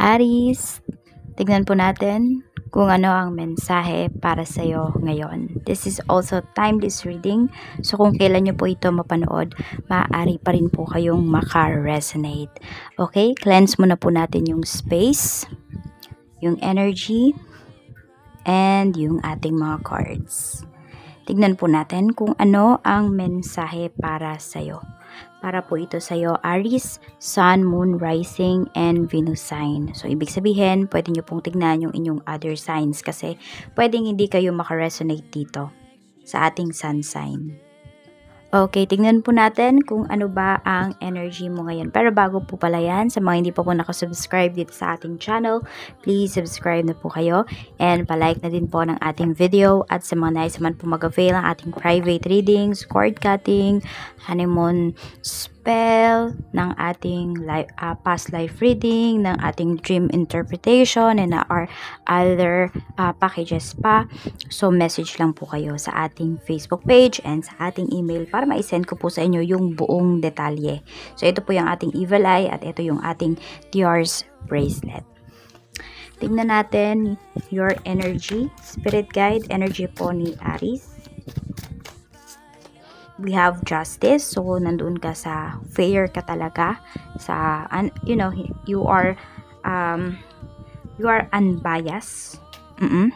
Aris, tignan po natin kung ano ang mensahe para sa iyo ngayon. This is also timeless reading. So kung kailan niyo po ito mapanood, maaari pa rin po kayong maka-resonate. Okay, cleanse muna po natin yung space, yung energy, and yung ating mga cards. Tignan po natin kung ano ang mensahe para sa iyo. Para po ito sa iyo, Aries, Sun, Moon, Rising, and Venus sign. So, ibig sabihin, pwede nyo pong tignan yung inyong other signs kasi pwedeng hindi kayo maka-resonate dito sa ating sun sign. Okay, tingnan po natin kung ano ba ang energy mo ngayon. Pero bago po pala yan, sa mga hindi pa po nakasubscribe dito sa ating channel, please subscribe na po kayo and palike na din po ng ating video at sa mga nice naman po mag-avail ang ating private readings, cord cutting, honeymoon, spell, ng ating life, uh, ah, past life reading, ng ating dream interpretation, and our other uh, packages pa. So, message lang po kayo sa ating Facebook page and sa ating email para ma-send ko po sa inyo yung buong detalye. So, ito po yung ating evil eye at ito yung ating Dior's bracelet. Tingnan natin your energy, spirit guide, energy po ni Aries we have justice. So, nandoon ka sa fair ka talaga. Sa, un, you know, you are, um, you are unbiased. Mm -mm.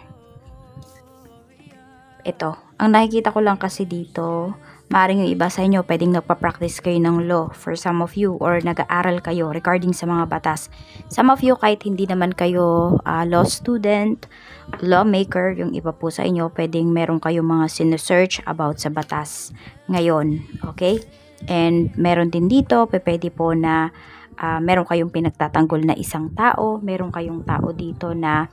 Ito. Ang nakikita ko lang kasi dito, Maaring yung iba sa inyo pwedeng nagpa-practice kayo ng law for some of you or nag-aaral kayo regarding sa mga batas. Some of you kahit hindi naman kayo uh, law student, lawmaker, yung iba po sa inyo pwedeng meron kayong mga sinesearch about sa batas ngayon. Okay? And meron din dito, pwede po na uh, meron kayong pinagtatanggol na isang tao, meron kayong tao dito na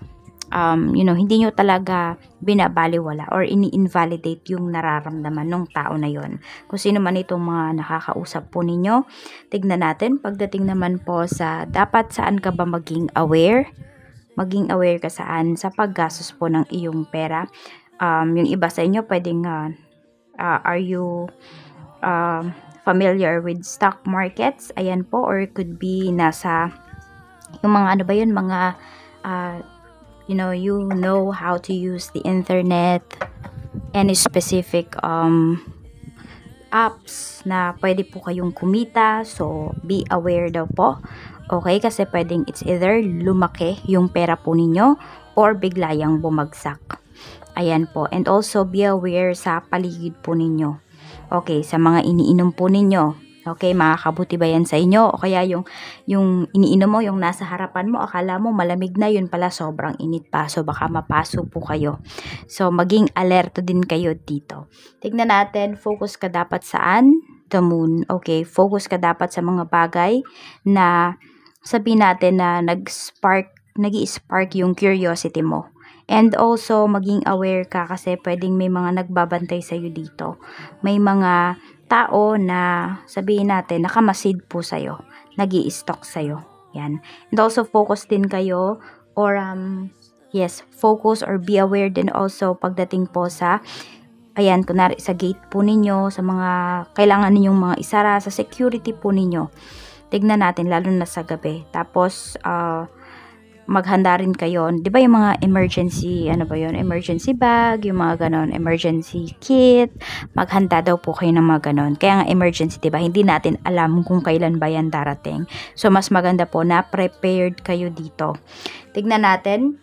um, you know, hindi nyo talaga binabaliwala or ini-invalidate yung nararamdaman ng tao na yon. Kung sino man itong mga nakakausap po ninyo, tignan natin pagdating naman po sa dapat saan ka ba maging aware? Maging aware ka saan sa paggastos po ng iyong pera. Um, yung iba sa inyo pwedeng uh, uh, are you uh, familiar with stock markets? Ayan po or it could be nasa yung mga ano ba yun, mga uh, you know you know how to use the internet any specific um apps na pwede po kayong kumita so be aware daw po okay kasi pwedeng it's either lumaki yung pera po ninyo or bigla yang bumagsak ayan po and also be aware sa paligid po ninyo okay sa mga iniinom po ninyo Okay, makakabuti ba yan sa inyo? O kaya yung, yung iniinom mo, yung nasa harapan mo, akala mo malamig na, yun pala sobrang init pa. So, baka mapaso po kayo. So, maging alerto din kayo dito. Tignan natin, focus ka dapat saan? The moon. Okay, focus ka dapat sa mga bagay na sabihin natin na nag-spark, nag spark yung curiosity mo. And also, maging aware ka kasi pwedeng may mga nagbabantay sa'yo dito. May mga tao na sabihin natin nakamasid po sa'yo, nag stock sa'yo. Yan. And also focus din kayo or um, yes, focus or be aware din also pagdating po sa ayan, kunwari sa gate po ninyo, sa mga kailangan ninyong mga isara, sa security po ninyo. Tignan natin, lalo na sa gabi. Tapos, uh, maghanda rin kayo. 'Di ba yung mga emergency, ano ba 'yon? Emergency bag, yung mga ganon, emergency kit. Maghanda daw po kayo ng mga ganon. Kaya nga emergency, 'di ba? Hindi natin alam kung kailan ba yan darating. So mas maganda po na prepared kayo dito. Tignan natin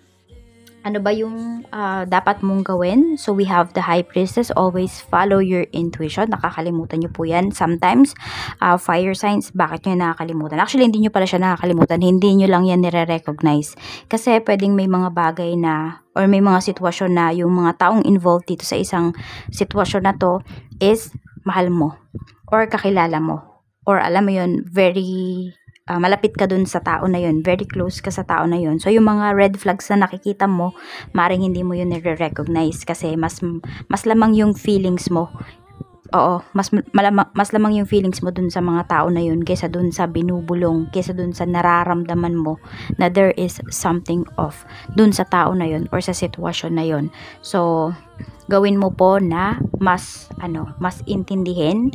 ano ba yung uh, dapat mong gawin. So, we have the high priestess. Always follow your intuition. Nakakalimutan nyo po yan. Sometimes, uh, fire signs, bakit nyo nakakalimutan? Actually, hindi nyo pala siya nakakalimutan. Hindi nyo lang yan nire-recognize. Kasi, pwedeng may mga bagay na or may mga sitwasyon na yung mga taong involved dito sa isang sitwasyon na to is mahal mo or kakilala mo or alam mo yon very uh, malapit ka dun sa tao na yun, very close ka sa tao na yun. So, yung mga red flags na nakikita mo, maring hindi mo yun nire-recognize kasi mas, mas lamang yung feelings mo. Oo, mas, malama, mas lamang yung feelings mo dun sa mga tao na yun kesa dun sa binubulong, kesa dun sa nararamdaman mo na there is something off dun sa tao na yun or sa sitwasyon na yun. So, gawin mo po na mas, ano, mas intindihin,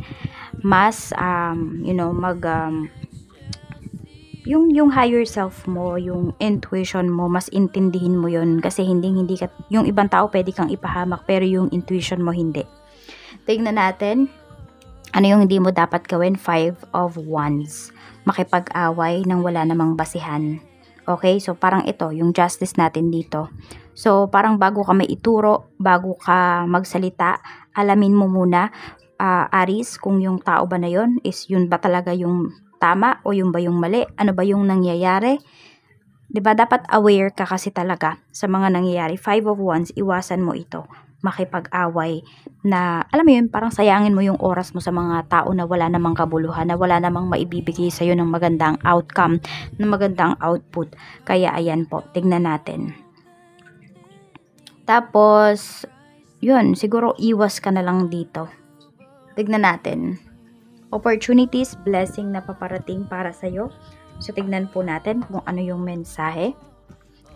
mas, um, you know, mag, um, yung yung higher self mo, yung intuition mo, mas intindihin mo 'yon kasi hindi hindi ka yung ibang tao pwede kang ipahamak pero yung intuition mo hindi. Tingnan natin ano yung hindi mo dapat gawin? Five of Wands. Makipag-away nang wala namang basihan. Okay? So, parang ito, yung justice natin dito. So, parang bago ka may ituro, bago ka magsalita, alamin mo muna, uh, Aris, kung yung tao ba na yon is yun ba talaga yung tama o yung ba yung mali? Ano ba yung nangyayari? 'Di ba dapat aware ka kasi talaga sa mga nangyayari. Five of Wands, iwasan mo ito makipag-away na alam mo yun parang sayangin mo yung oras mo sa mga tao na wala namang kabuluhan na wala namang maibibigay sa iyo ng magandang outcome ng magandang output kaya ayan po tignan natin tapos yun siguro iwas ka na lang dito tignan natin opportunities, blessing na paparating para sa'yo. So, tignan po natin kung ano yung mensahe.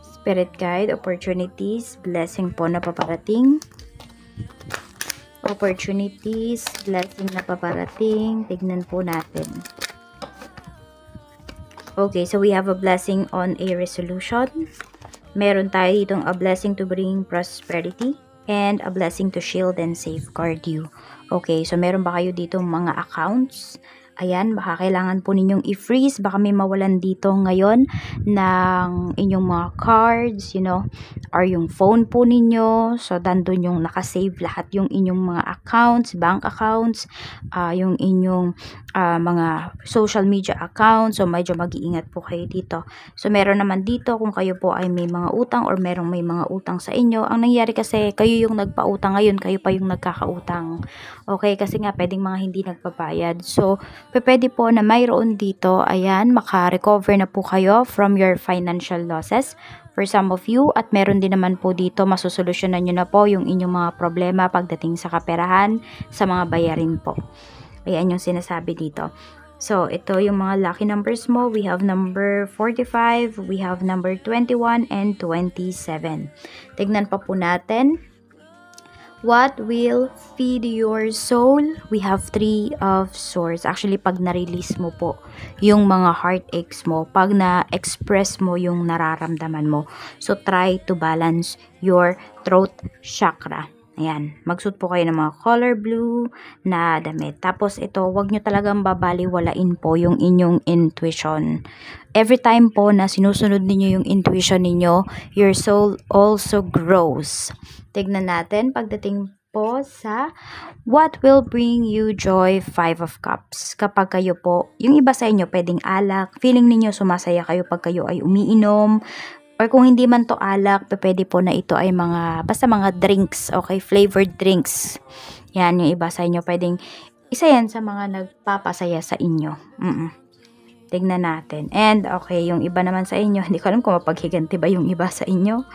Spirit guide, opportunities, blessing po na paparating. Opportunities, blessing na paparating. Tignan po natin. Okay, so we have a blessing on a resolution. Meron tayo ditong a blessing to bring prosperity and a blessing to shield and safeguard you. Okay, so meron ba kayo dito mga accounts? Ayan, baka kailangan po ninyong i-freeze. Baka may mawalan dito ngayon ng inyong mga cards, you know, or yung phone po ninyo. So, dandun yung nakasave lahat yung inyong mga accounts, bank accounts, uh, yung inyong uh, mga social media accounts. So, medyo mag-iingat po kayo dito. So, meron naman dito kung kayo po ay may mga utang or merong may mga utang sa inyo. Ang nangyari kasi, kayo yung nagpautang ngayon, kayo pa yung nagkakautang. Okay, kasi nga pwedeng mga hindi nagpabayad. So, pwede po na mayroon dito, ayan, makarecover na po kayo from your financial losses for some of you at meron din naman po dito masusolusyonan nyo na po yung inyong mga problema pagdating sa kaperahan sa mga bayarin po. Ayan yung sinasabi dito. So, ito yung mga lucky numbers mo. We have number 45, we have number 21, and 27. Tignan pa po natin What will feed your soul? We have three of source. Actually, pag na-release mo po yung mga heartaches mo, pag na-express mo yung nararamdaman mo. So, try to balance your throat chakra. Ayan, magsuot po kayo ng mga color blue na damit. Tapos ito, wag nyo talagang babaliwalain po yung inyong intuition. Every time po na sinusunod niyo yung intuition niyo, your soul also grows. Tignan natin pagdating po sa What will bring you joy? Five of Cups. Kapag kayo po, yung iba sa inyo pwedeng alak, feeling ninyo sumasaya kayo pag kayo ay umiinom, Or kung hindi man to alak, pwede po na ito ay mga, basta mga drinks, okay, flavored drinks. Yan, yung iba sa inyo, pwedeng, isa yan sa mga nagpapasaya sa inyo. Mm, -mm. Tignan natin. And, okay, yung iba naman sa inyo, hindi ko alam kung mapaghiganti ba yung iba sa inyo.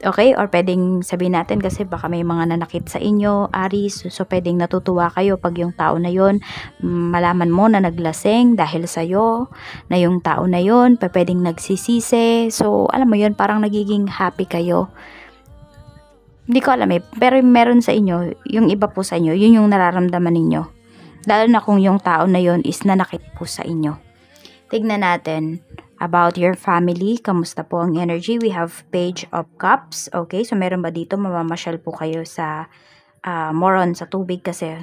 Okay? Or pwedeng sabihin natin kasi baka may mga nanakit sa inyo, Aries. So, pwedeng natutuwa kayo pag yung tao na yon mm, malaman mo na naglaseng dahil sa'yo, na yung tao na yon pwedeng nagsisisi. So, alam mo yon parang nagiging happy kayo. Hindi ko alam eh. Pero meron sa inyo, yung iba po sa inyo, yun yung nararamdaman ninyo. Lalo na kung yung tao na yon is nanakit po sa inyo. Tignan natin About your family, kamusta po ang energy? We have page of cups. Okay, so meron ba dito? Mamamasyal po kayo sa uh, moron, sa tubig kasi.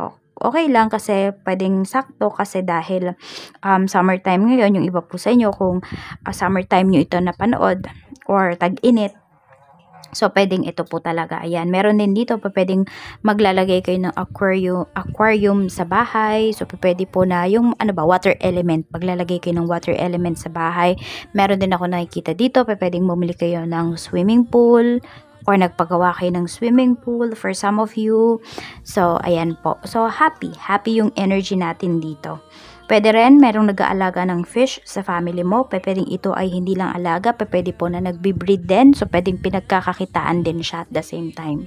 Oh, okay lang kasi pwedeng sakto kasi dahil um, summertime ngayon, yung iba po sa inyo kung uh, summertime nyo ito napanood or tag-init, So, pwedeng ito po talaga. Ayan. Meron din dito pa pwedeng maglalagay kayo ng aquarium, aquarium sa bahay. So, pwede po na yung ano ba, water element. Paglalagay kayo ng water element sa bahay. Meron din ako nakikita dito. pwedeng bumili kayo ng swimming pool or nagpagawa kayo ng swimming pool for some of you. So, ayan po. So, happy. Happy yung energy natin dito. Pwede rin merong nag-aalaga ng fish sa family mo. Pwedeng ito ay hindi lang alaga, pwede po na nagbe-breed din. So, pwedeng pinagkakakitaan din siya at the same time.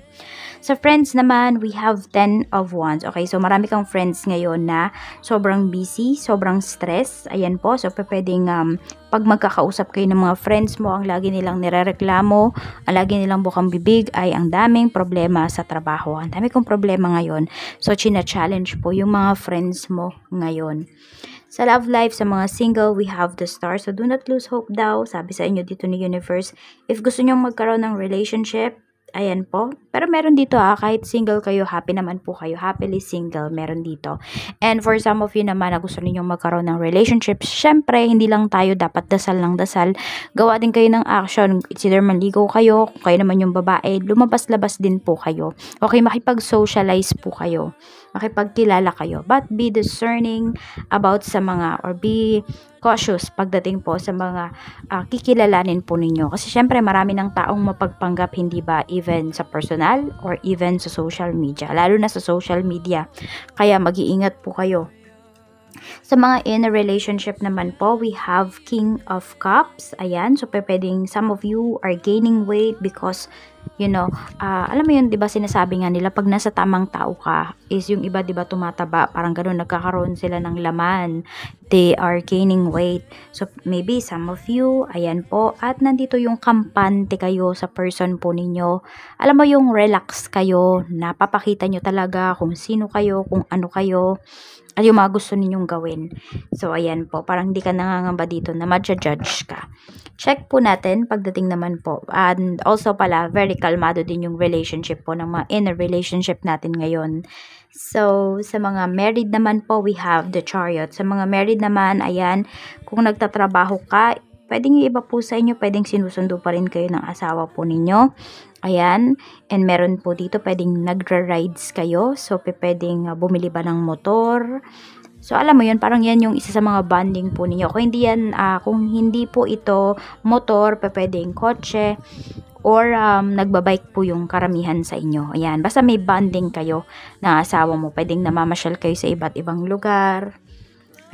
Sa friends naman, we have 10 of wands. Okay, so marami kang friends ngayon na sobrang busy, sobrang stress. Ayan po, so pwedeng um, pag magkakausap kayo ng mga friends mo, ang lagi nilang nirereklamo, ang lagi nilang bukang bibig ay ang daming problema sa trabaho. Ang dami kong problema ngayon. So, china-challenge po yung mga friends mo ngayon. Sa love life, sa mga single, we have the stars. So, do not lose hope daw. Sabi sa inyo dito ni Universe. If gusto nyong magkaroon ng relationship, Ayan po. Pero meron dito ha, ah, kahit single kayo, happy naman po kayo. Happily single, meron dito. And for some of you naman na gusto ninyong magkaroon ng relationship, syempre, hindi lang tayo dapat dasal lang dasal. Gawa din kayo ng action. It's either manligaw kayo, kung kayo naman yung babae, lumabas-labas din po kayo. Okay, makipag-socialize po kayo makipagkilala kayo. But be discerning about sa mga or be cautious pagdating po sa mga uh, kikilalanin po ninyo. Kasi syempre marami ng taong mapagpanggap hindi ba even sa personal or even sa social media. Lalo na sa social media. Kaya mag-iingat po kayo. Sa mga in a relationship naman po, we have King of Cups. Ayan, so pwedeng some of you are gaining weight because you know, uh, alam mo yun, 'di ba sinasabi nga nila pag nasa tamang tao ka is yung iba 'di ba tumataba, parang ganoon nagkakaroon sila ng laman. They are gaining weight. So maybe some of you, ayan po, at nandito yung kampante kayo sa person po ninyo. Alam mo yung relax kayo, napapakita nyo talaga kung sino kayo, kung ano kayo at yung mga gusto ninyong gawin. So, ayan po, parang hindi ka nangangamba dito na ma-judge ka check po natin pagdating naman po. And also pala, very kalmado din yung relationship po ng mga inner relationship natin ngayon. So, sa mga married naman po, we have the chariot. Sa mga married naman, ayan, kung nagtatrabaho ka, pwedeng iba po sa inyo, pwedeng sinusundo pa rin kayo ng asawa po ninyo. Ayan, and meron po dito, pwedeng nagra-rides kayo. So, pwedeng ah, bumili ba ng motor, So alam mo yun, parang yan yung isa sa mga bonding po ninyo. Kung hindi yan, uh, kung hindi po ito motor, pwedeng kotse, or um, nagbabike po yung karamihan sa inyo. Ayan, basta may bonding kayo na asawa mo. Pwedeng namamasyal kayo sa iba't ibang lugar.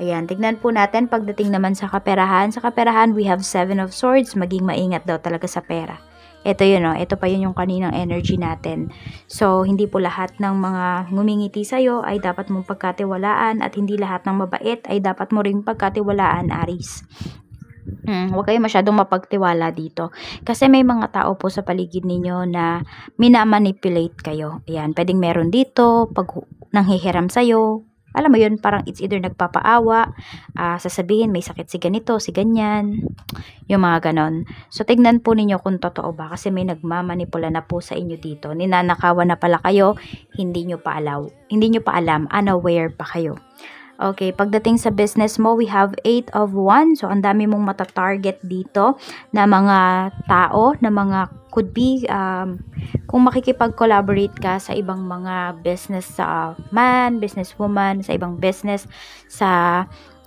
Ayan, tignan po natin pagdating naman sa kaperahan. Sa kaperahan, we have seven of swords. Maging maingat daw talaga sa pera. Ito yun, oh, ito pa yun yung kaninang energy natin. So, hindi po lahat ng mga ngumingiti sa'yo ay dapat mong pagkatiwalaan at hindi lahat ng mabait ay dapat mo ring pagkatiwalaan, Aris. Mm, huwag kayo masyadong mapagtiwala dito. Kasi may mga tao po sa paligid ninyo na minamanipulate kayo. Ayan, pwedeng meron dito, pag nanghihiram sa'yo, alam mo yun, parang it's either nagpapaawa, uh, sasabihin may sakit si ganito, si ganyan, yung mga ganon. So, tignan po ninyo kung totoo ba kasi may nagmamanipula na po sa inyo dito. Ninanakawan na pala kayo, hindi nyo pa alaw, hindi nyo pa alam, unaware pa kayo. Okay, pagdating sa business mo, we have 8 of 1. So, ang dami mong matatarget dito na mga tao, na mga could be um, kung makikipag-collaborate ka sa ibang mga business sa uh, man, businesswoman, sa ibang business, sa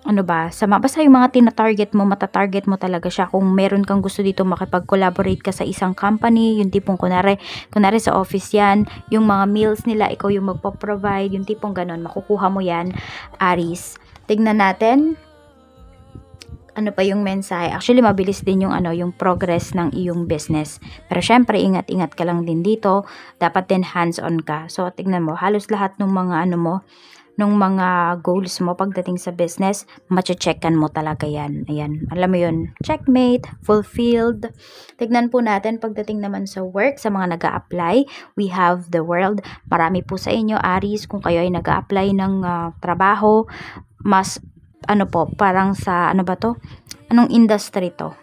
ano ba, sama. Basta yung mga tina-target mo, matatarget mo talaga siya. Kung meron kang gusto dito makipag-collaborate ka sa isang company, yung tipong kunare, kunare sa office yan, yung mga meals nila, ikaw yung magpo-provide, yung tipong ganun, makukuha mo yan, Aris. Tignan natin ano pa yung mensahe. Actually, mabilis din yung ano, yung progress ng iyong business. Pero syempre, ingat-ingat ka lang din dito. Dapat din hands-on ka. So, tignan mo, halos lahat ng mga ano mo, nung mga goals mo pagdating sa business, mache-checkan mo talaga yan. Ayan, alam mo yun, checkmate, fulfilled. Tignan po natin pagdating naman sa work, sa mga nag apply we have the world. Marami po sa inyo, Aries, kung kayo ay nag apply ng uh, trabaho, mas ano po, parang sa ano ba to? Anong industry to?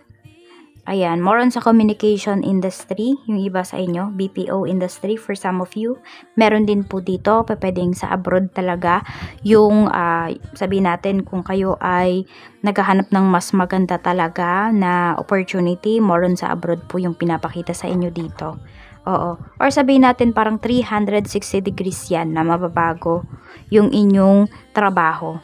Ayan, more on sa communication industry, yung iba sa inyo, BPO industry for some of you. Meron din po dito, pwedeng sa abroad talaga, yung uh, ah, sabi natin kung kayo ay naghahanap ng mas maganda talaga na opportunity, more on sa abroad po yung pinapakita sa inyo dito. Oo. Or sabi natin parang 360 degrees yan na mababago yung inyong trabaho.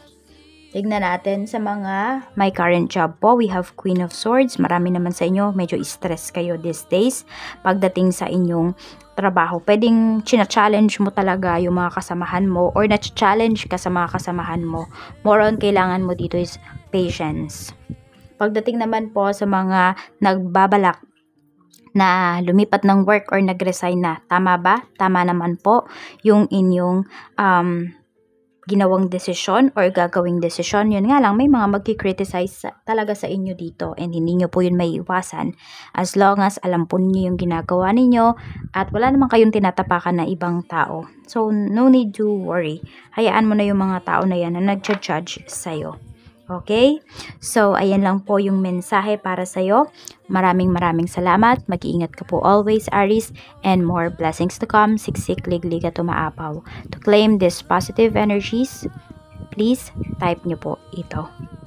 Tignan natin sa mga my current job po. We have Queen of Swords. Marami naman sa inyo, medyo stress kayo these days pagdating sa inyong trabaho. Pwedeng china-challenge mo talaga yung mga kasamahan mo or na-challenge ka sa mga kasamahan mo. More on kailangan mo dito is patience. Pagdating naman po sa mga nagbabalak na lumipat ng work or nag-resign na. Tama ba? Tama naman po yung inyong um, ginawang desisyon or gagawing desisyon. Yun nga lang, may mga magki-criticize talaga sa inyo dito and hindi nyo po yun may iwasan. As long as alam po niyo yung ginagawa ninyo at wala naman kayong tinatapakan na ibang tao. So, no need to worry. Hayaan mo na yung mga tao na yan na nag-judge sa'yo. Okay? So, ayan lang po yung mensahe para sa'yo. Maraming maraming salamat. Mag-iingat ka po always, Aris. And more blessings to come. Siksik, ligliga, tumaapaw. To claim this positive energies, please type nyo po ito.